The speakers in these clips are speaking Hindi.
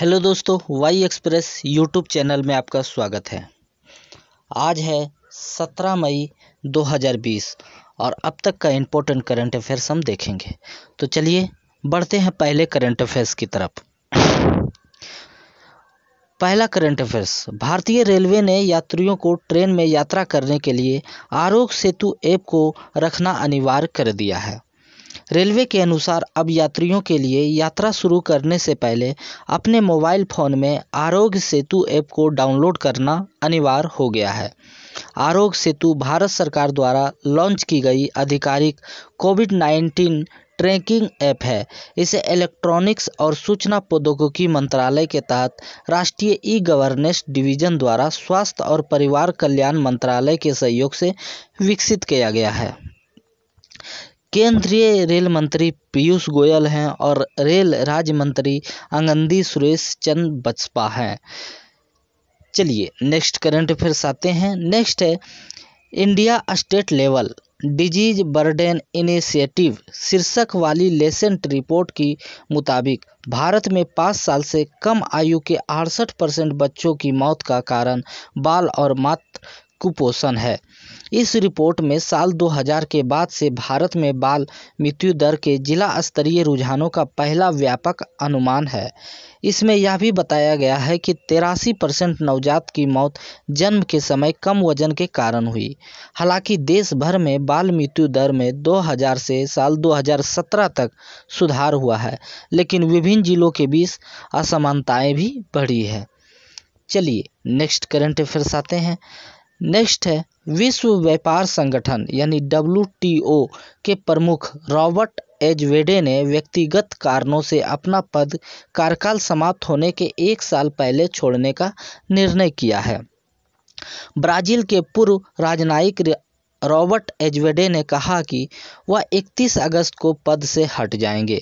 हेलो दोस्तों वाई एक्सप्रेस यूट्यूब चैनल में आपका स्वागत है आज है 17 मई 2020 और अब तक का इम्पोर्टेंट करंट अफेयर्स हम देखेंगे तो चलिए बढ़ते हैं पहले करंट अफेयर्स की तरफ पहला करंट अफेयर्स भारतीय रेलवे ने यात्रियों को ट्रेन में यात्रा करने के लिए आरोग्य सेतु ऐप को रखना अनिवार्य कर दिया है रेलवे के अनुसार अब यात्रियों के लिए यात्रा शुरू करने से पहले अपने मोबाइल फ़ोन में आरोग्य सेतु ऐप को डाउनलोड करना अनिवार्य हो गया है आरोग्य सेतु भारत सरकार द्वारा लॉन्च की गई आधिकारिक कोविड नाइन्टीन ट्रैकिंग ऐप है इसे इलेक्ट्रॉनिक्स और सूचना प्रौद्योगिकी मंत्रालय के तहत राष्ट्रीय ई गवर्नेंस डिवीजन द्वारा स्वास्थ्य और परिवार कल्याण मंत्रालय के सहयोग से विकसित किया गया है केंद्रीय रेल मंत्री पीयूष गोयल हैं और रेल राज्य मंत्री अंगदी सुरेश चंद बसपा हैं चलिए नेक्स्ट करंट अफेयर्स आते हैं नेक्स्ट है India state level disease burden initiative शीर्षक वाली लेसेंट रिपोर्ट की मुताबिक भारत में पाँच साल से कम आयु के अड़सठ परसेंट बच्चों की मौत का कारण बाल और मातृ कुपोषण है इस रिपोर्ट में साल 2000 के बाद से भारत में बाल मृत्यु दर के जिला स्तरीय रुझानों का पहला व्यापक अनुमान है इसमें यह भी बताया गया है कि तेरासी परसेंट नवजात की मौत जन्म के समय कम वजन के कारण हुई हालांकि देश भर में बाल मृत्यु दर में 2000 से साल 2017 तक सुधार हुआ है लेकिन विभिन्न जिलों के बीच असमानताएं भी बढ़ी है चलिए नेक्स्ट करंट अफेयर्स आते हैं नेक्स्ट है विश्व व्यापार संगठन यानी डब्लू टी ओ के प्रमुख रॉबर्ट एजवेडे ने व्यक्तिगत कारणों से अपना पद कार्यकाल समाप्त होने के एक साल पहले छोड़ने का निर्णय किया है ब्राज़ील के पूर्व राजनयिक रॉबर्ट एजवेडे ने कहा कि वह इकतीस अगस्त को पद से हट जाएंगे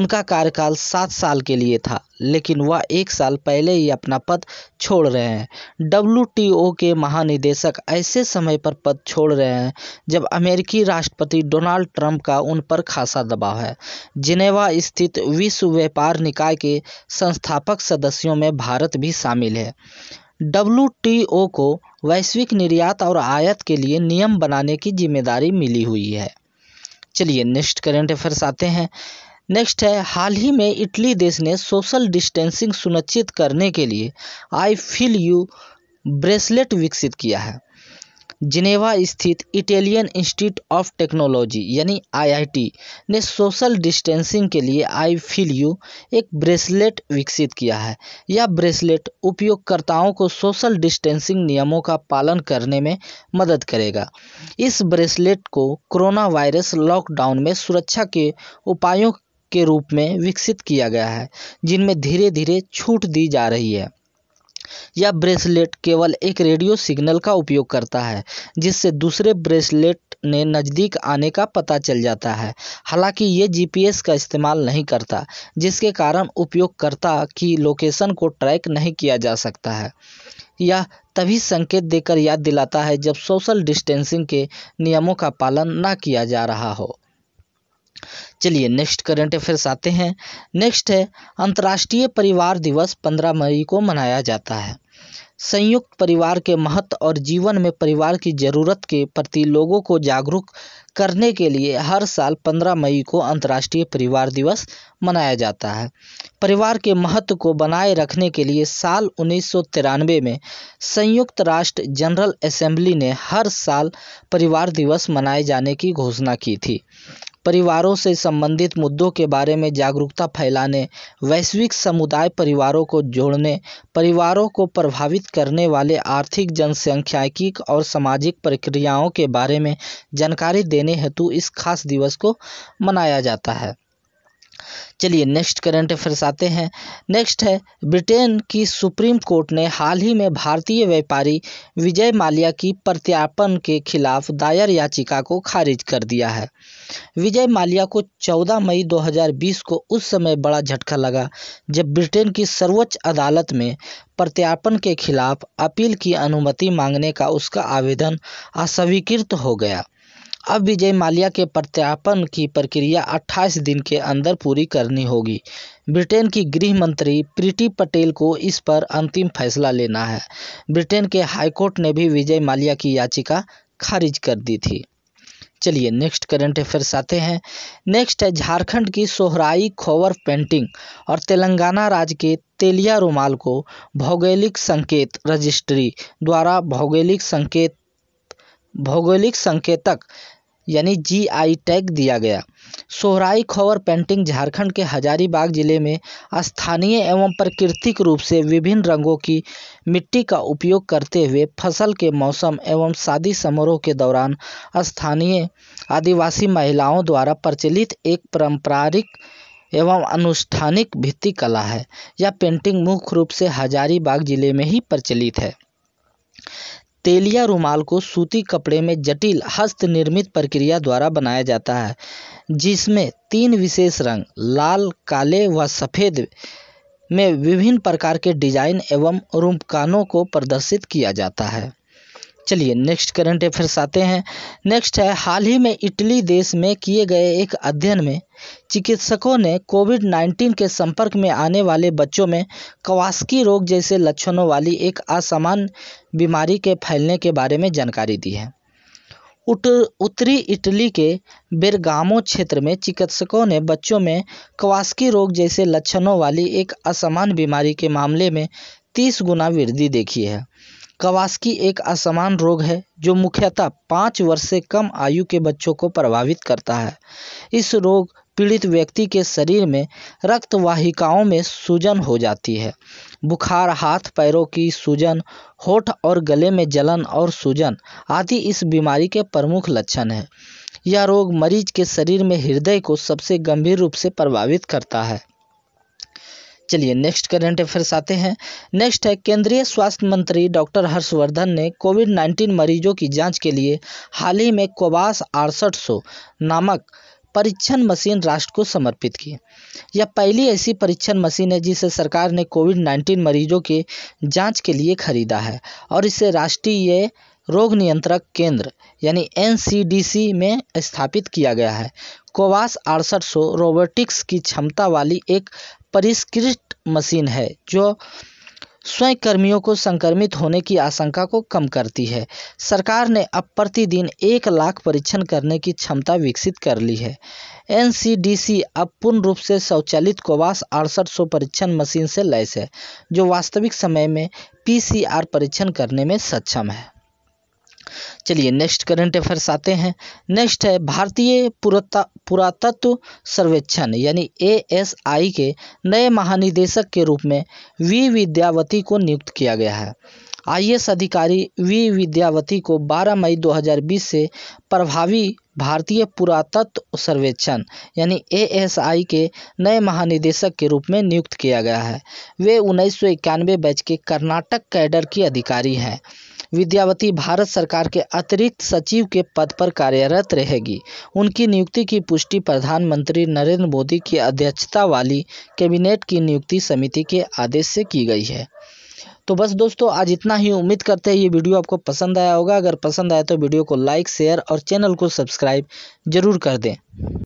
उनका कार्यकाल सात साल के लिए था लेकिन वह एक साल पहले ही अपना पद छोड़ रहे हैं डब्ल्यू टी ओ के महानिदेशक ऐसे समय पर पद छोड़ रहे हैं जब अमेरिकी राष्ट्रपति डोनाल्ड ट्रंप का उन पर खासा दबाव है जिनेवा स्थित विश्व व्यापार निकाय के संस्थापक सदस्यों में भारत भी शामिल है ओ को वैश्विक निर्यात और आयात के लिए नियम बनाने की जिम्मेदारी मिली हुई है चलिए नेक्स्ट करेंट अफेयर्स आते हैं नेक्स्ट है हाल ही में इटली देश ने सोशल डिस्टेंसिंग सुनिश्चित करने के लिए आई फील यू ब्रेसलेट विकसित किया है जिनेवा स्थित इटालियन इंस्टीट्यूट ऑफ टेक्नोलॉजी यानी आईआईटी ने सोशल डिस्टेंसिंग के लिए आई फील यू एक ब्रेसलेट विकसित किया है यह ब्रेसलेट उपयोगकर्ताओं को सोशल डिस्टेंसिंग नियमों का पालन करने में मदद करेगा इस ब्रेसलेट को कोरोना वायरस लॉकडाउन में सुरक्षा के उपायों के रूप में विकसित किया गया है जिनमें धीरे धीरे छूट दी जा रही है यह ब्रेसलेट केवल एक रेडियो सिग्नल का उपयोग करता है जिससे दूसरे ब्रेसलेट ने नज़दीक आने का पता चल जाता है हालांकि ये जी पी एस का इस्तेमाल नहीं करता जिसके कारण उपयोगकर्ता की लोकेशन को ट्रैक नहीं किया जा सकता है यह तभी संकेत देकर याद दिलाता है जब सोशल डिस्टेंसिंग के नियमों का पालन न किया जा रहा हो चलिए नेक्स्ट करंट अफेयर्स आते हैं नेक्स्ट है अंतर्राष्ट्रीय परिवार दिवस पंद्रह मई को मनाया जाता है संयुक्त परिवार के महत्व और जीवन में परिवार की ज़रूरत के प्रति लोगों को जागरूक करने के लिए हर साल 15 मई को अंतर्राष्ट्रीय परिवार दिवस मनाया जाता है परिवार के महत्व को बनाए रखने के लिए साल उन्नीस में संयुक्त राष्ट्र जनरल असेंबली ने हर साल परिवार दिवस मनाए जाने की घोषणा की थी परिवारों से संबंधित मुद्दों के बारे में जागरूकता फैलाने वैश्विक समुदाय परिवारों को जोड़ने परिवारों को प्रभावित करने वाले आर्थिक जनसांख्यिकी और सामाजिक प्रक्रियाओं के बारे में जानकारी देने हेतु इस खास दिवस को मनाया जाता है चलिए नेक्स्ट करंट अफेयर्स आते हैं नेक्स्ट है ब्रिटेन की सुप्रीम कोर्ट ने हाल ही में भारतीय व्यापारी विजय माल्या की प्रत्यार्पण के खिलाफ दायर याचिका को खारिज कर दिया है विजय माल्या को 14 मई 2020 को उस समय बड़ा झटका लगा जब ब्रिटेन की सर्वोच्च अदालत में प्रत्यार्पण के खिलाफ अपील की अनुमति मांगने का उसका आवेदन अस्वीकृत हो गया अब विजय माल्या के प्रत्यापन की प्रक्रिया अट्ठाईस दिन के अंदर पूरी करनी होगी ब्रिटेन की गृह मंत्री प्रीति पटेल को इस पर अंतिम फैसला लेना है ब्रिटेन के हाईकोर्ट ने भी विजय माल्या की याचिका खारिज कर दी थी चलिए नेक्स्ट करंट अफेयर्स आते हैं नेक्स्ट है झारखंड की सोहराई खोवर पेंटिंग और तेलंगाना राज्य के तेलिया रुमाल को भौगोलिक संकेत रजिस्ट्री द्वारा भौगोलिक संकेत भौगोलिक संकेतक यानी जी आई टैग दिया गया सोहराई खोवर पेंटिंग झारखंड के हजारीबाग जिले में स्थानीय एवं प्राकृतिक रूप से विभिन्न रंगों की मिट्टी का उपयोग करते हुए फसल के मौसम एवं शादी समारोह के दौरान स्थानीय आदिवासी महिलाओं द्वारा प्रचलित एक पारंपरिक एवं अनुष्ठानिक भित्ति कला है यह पेंटिंग मुख्य रूप से हजारीबाग जिले में ही प्रचलित है तेलिया रुमाल को सूती कपड़े में जटिल हस्तनिर्मित प्रक्रिया द्वारा बनाया जाता है जिसमें तीन विशेष रंग लाल काले व सफ़ेद में विभिन्न प्रकार के डिजाइन एवं रूपकानों को प्रदर्शित किया जाता है चलिए नेक्स्ट करंट अफेयर्स आते हैं नेक्स्ट है हाल ही में इटली देश में किए गए एक अध्ययन में चिकित्सकों ने कोविड नाइन्टीन के संपर्क में आने वाले बच्चों में कवास्की रोग जैसे लक्षणों वाली एक असामान्य बीमारी के फैलने के बारे में जानकारी दी है उट उत्तरी इटली के बेरगामो क्षेत्र में चिकित्सकों ने बच्चों में कवास्की रोग जैसे लक्षणों वाली एक असामान्य बीमारी के मामले में तीस गुना वृद्धि देखी है कवास्की एक असमान रोग है जो मुख्यतः पाँच वर्ष से कम आयु के बच्चों को प्रभावित करता है इस रोग पीड़ित व्यक्ति के शरीर में रक्त वाहिकाओं में सूजन हो जाती है बुखार हाथ पैरों की सूजन होठ और गले में जलन और सूजन आदि इस बीमारी के प्रमुख लक्षण हैं यह रोग मरीज के शरीर में हृदय को सबसे गंभीर रूप से प्रभावित करता है चलिए नेक्स्ट करंट अफेयर्स आते हैं नेक्स्ट है केंद्रीय स्वास्थ्य मंत्री डॉक्टर हर्षवर्धन ने कोविड नाइन्टीन मरीजों की जांच के लिए हाल ही में कोबास अड़सठ नामक परीक्षण मशीन राष्ट्र को समर्पित की यह पहली ऐसी परीक्षण मशीन है जिसे सरकार ने कोविड नाइन्टीन मरीजों के जांच के लिए खरीदा है और इसे राष्ट्रीय रोग नियंत्रक केंद्र यानी एन में स्थापित किया गया है कोवास अड़सठ सौ रोबोटिक्स की क्षमता वाली एक परिष्कृत मशीन है जो स्वयं कर्मियों को संक्रमित होने की आशंका को कम करती है सरकार ने अब प्रतिदिन एक लाख परीक्षण करने की क्षमता विकसित कर ली है एन अब पूर्ण रूप से स्वचालित कोवास अड़सठ सौ परीक्षण मशीन से लैस है जो वास्तविक समय में पी परीक्षण करने में सक्षम है चलिए नेक्स्ट करंट अफेयर्स आते हैं नेक्स्ट है भारतीय पुरातत्व सर्वेक्षण यानी एएसआई के नए महानिदेशक के रूप में वी विद्यावती को नियुक्त किया गया है आई एस अधिकारी वी विद्यावती को 12 मई 2020 से प्रभावी भारतीय पुरातत्व सर्वेक्षण यानी एएसआई के नए महानिदेशक के रूप में नियुक्त किया गया है वे उन्नीस सौ इक्यानवे बैच के कर्नाटक कैडर की अधिकारी हैं विद्यावती भारत सरकार के अतिरिक्त सचिव के पद पर कार्यरत रहेगी उनकी नियुक्ति की पुष्टि प्रधानमंत्री नरेंद्र मोदी की अध्यक्षता वाली कैबिनेट की नियुक्ति समिति के आदेश से की गई है तो बस दोस्तों आज इतना ही उम्मीद करते हैं ये वीडियो आपको पसंद आया होगा अगर पसंद आया तो वीडियो को लाइक शेयर और चैनल को सब्सक्राइब ज़रूर कर दें